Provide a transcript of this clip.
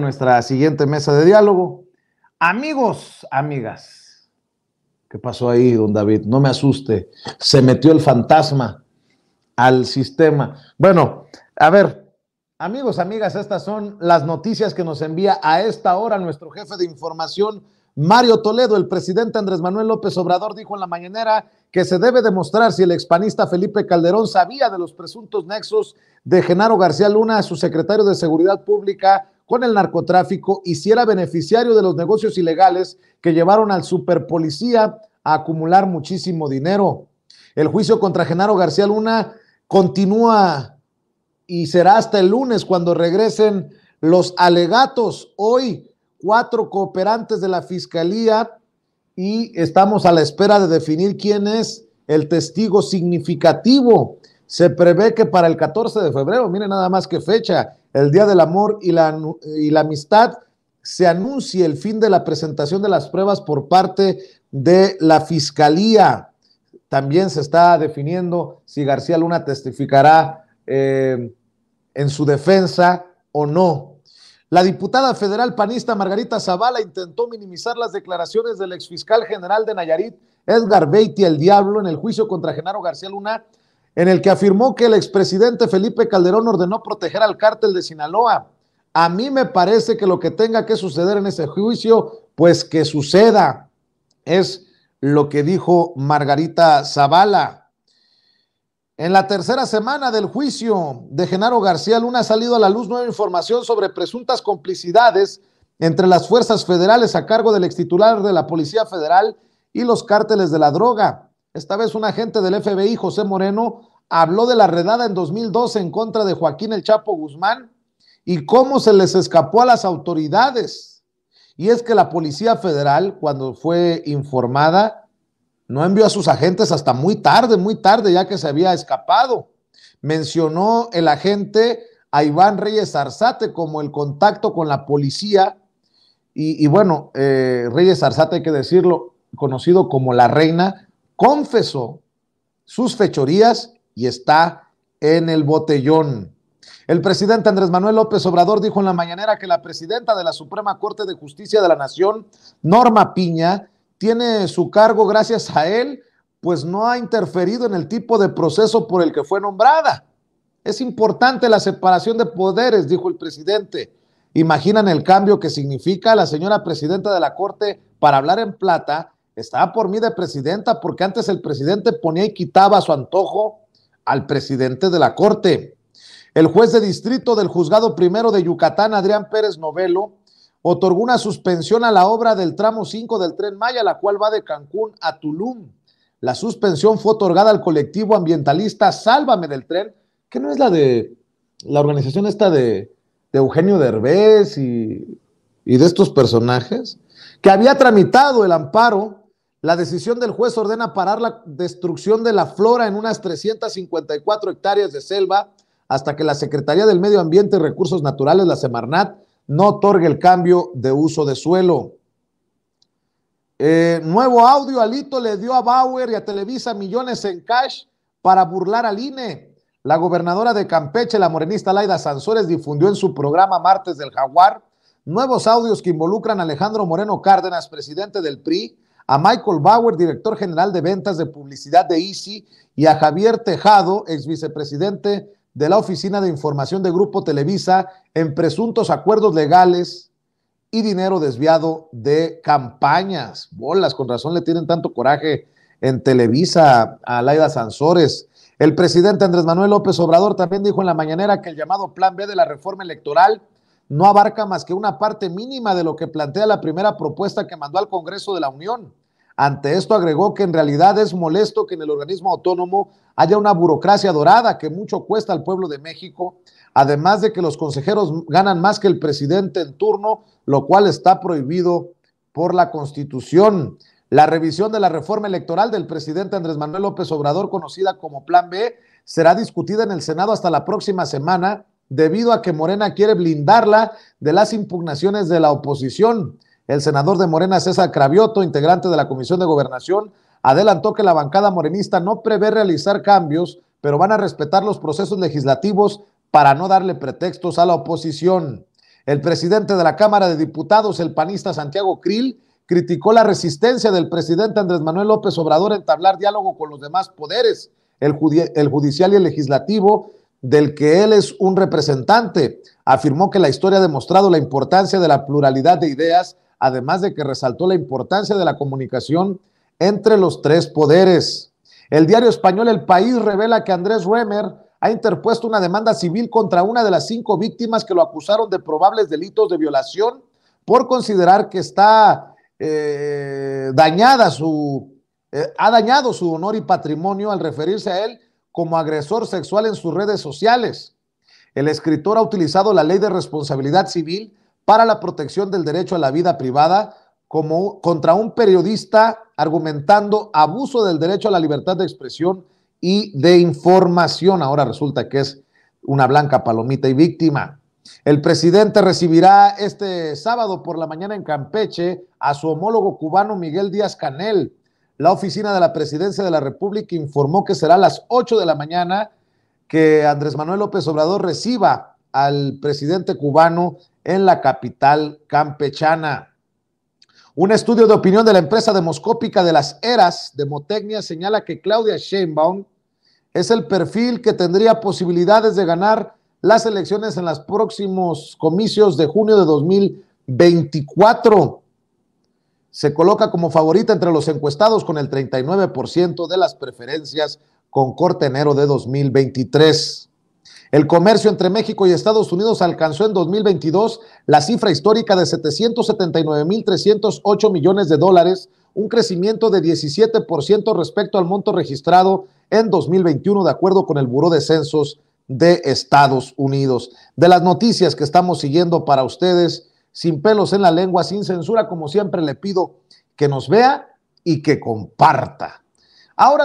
nuestra siguiente mesa de diálogo. Amigos, amigas, ¿qué pasó ahí, don David? No me asuste, se metió el fantasma al sistema. Bueno, a ver, amigos, amigas, estas son las noticias que nos envía a esta hora nuestro jefe de información, Mario Toledo. El presidente Andrés Manuel López Obrador dijo en la mañanera que se debe demostrar si el expanista Felipe Calderón sabía de los presuntos nexos de Genaro García Luna, su secretario de Seguridad Pública, con el narcotráfico y si era beneficiario de los negocios ilegales que llevaron al superpolicía a acumular muchísimo dinero. El juicio contra Genaro García Luna continúa y será hasta el lunes cuando regresen los alegatos. Hoy, cuatro cooperantes de la fiscalía y estamos a la espera de definir quién es el testigo significativo. Se prevé que para el 14 de febrero, miren nada más que fecha, el Día del Amor y la, Amistad, se anuncia el fin de la presentación de las pruebas por parte de la Fiscalía. También se está definiendo si García Luna testificará eh, en su defensa o no. La diputada federal panista Margarita Zavala intentó minimizar las declaraciones del exfiscal general de Nayarit, Edgar Beiti, el diablo, en el juicio contra Genaro García Luna, en el que afirmó que el expresidente Felipe Calderón ordenó proteger al cártel de Sinaloa. A mí me parece que lo que tenga que suceder en ese juicio, pues que suceda, es lo que dijo Margarita Zavala. En la tercera semana del juicio de Genaro García Luna ha salido a la luz nueva información sobre presuntas complicidades entre las fuerzas federales a cargo del ex titular de la Policía Federal y los cárteles de la droga. Esta vez un agente del FBI, José Moreno, habló de la redada en 2012 en contra de Joaquín el Chapo Guzmán y cómo se les escapó a las autoridades. Y es que la Policía Federal, cuando fue informada, no envió a sus agentes hasta muy tarde, muy tarde, ya que se había escapado. Mencionó el agente a Iván Reyes Arzate como el contacto con la policía. Y, bueno, eh, Reyes Arzate, hay que decirlo, conocido como la reina, confesó sus fechorías y está en el botellón. El presidente Andrés Manuel López Obrador dijo en la mañanera que la presidenta de la Suprema Corte de Justicia de la Nación, Norma Piña, tiene su cargo gracias a él, pues no ha interferido en el tipo de proceso por el que fue nombrada. Es importante la separación de poderes, dijo el presidente. Imaginan el cambio que significa la señora presidenta de la Corte para hablar en plata estaba por mí de presidenta, porque antes el presidente ponía y quitaba su antojo al presidente de la Corte. El juez de distrito del juzgado primero de Yucatán, Adrián Pérez Novelo, otorgó una suspensión a la obra del tramo 5 del tren Maya, la cual va de Cancún a Tulum. La suspensión fue otorgada al colectivo ambientalista Sálvame del Tren, que no es la de la organización esta de, Eugenio Derbez y, y de estos personajes, que había tramitado el amparo la decisión del juez ordena parar la destrucción de la flora en unas 354 hectáreas de selva hasta que la Secretaría del Medio Ambiente y Recursos Naturales, la Semarnat, no otorgue el cambio de uso de suelo. Eh, nuevo audio, Alito le dio a Bauer y a Televisa millones en cash para burlar al INE. La gobernadora de Campeche, la morenista Laida Sansores, difundió en su programa Martes del Jaguar nuevos audios que involucran a Alejandro Moreno Cárdenas, presidente del PRI, a Michael Bauer, director general de ventas de publicidad de Easy, y a Javier Tejado, ex vicepresidente de la Oficina de Información de Grupo Televisa, en presuntos acuerdos legales y dinero desviado de campañas. Bolas, con razón le tienen tanto coraje en Televisa a Laida Sansores. El presidente Andrés Manuel López Obrador también dijo en la mañanera que el llamado Plan B de la reforma electoral no abarca más que una parte mínima de lo que plantea la primera propuesta que mandó al Congreso de la Unión. Ante esto agregó que en realidad es molesto que en el organismo autónomo haya una burocracia dorada que mucho cuesta al pueblo de México, además de que los consejeros ganan más que el presidente en turno, lo cual está prohibido por la Constitución. La revisión de la reforma electoral del presidente Andrés Manuel López Obrador, conocida como Plan B, será discutida en el Senado hasta la próxima semana debido a que Morena quiere blindarla de las impugnaciones de la oposición. El senador de Morena, César Cravioto, integrante de la Comisión de Gobernación, adelantó que la bancada morenista no prevé realizar cambios, pero van a respetar los procesos legislativos para no darle pretextos a la oposición. El presidente de la Cámara de Diputados, el panista Santiago Krill, criticó la resistencia del presidente Andrés Manuel López Obrador a entablar diálogo con los demás poderes, el judicial y el legislativo, del que él es un representante. Afirmó que la historia ha demostrado la importancia de la pluralidad de ideas, además de que resaltó la importancia de la comunicación entre los tres poderes. El diario español El País revela que Andrés Remer ha interpuesto una demanda civil contra una de las cinco víctimas que lo acusaron de probables delitos de violación por considerar que está eh, dañada su, eh, ha dañado su honor y patrimonio al referirse a él como agresor sexual en sus redes sociales. El escritor ha utilizado la ley de responsabilidad civil para la protección del derecho a la vida privada como contra un periodista argumentando abuso del derecho a la libertad de expresión y de información. Ahora resulta que es una blanca palomita y víctima. El presidente recibirá este sábado por la mañana en Campeche a su homólogo cubano Miguel Díaz Canel la oficina de la presidencia de la República informó que será a las 8 de la mañana que Andrés Manuel López Obrador reciba al presidente cubano en la capital campechana. Un estudio de opinión de la empresa demoscópica de las eras Demotecnia, señala que Claudia Sheinbaum es el perfil que tendría posibilidades de ganar las elecciones en los próximos comicios de junio de 2024 se coloca como favorita entre los encuestados con el 39% de las preferencias con corte enero de 2023. El comercio entre México y Estados Unidos alcanzó en 2022 la cifra histórica de 779.308 millones de dólares, un crecimiento de 17% respecto al monto registrado en 2021, de acuerdo con el Buró de Censos de Estados Unidos. De las noticias que estamos siguiendo para ustedes, sin pelos en la lengua, sin censura, como siempre le pido que nos vea y que comparta. Ahora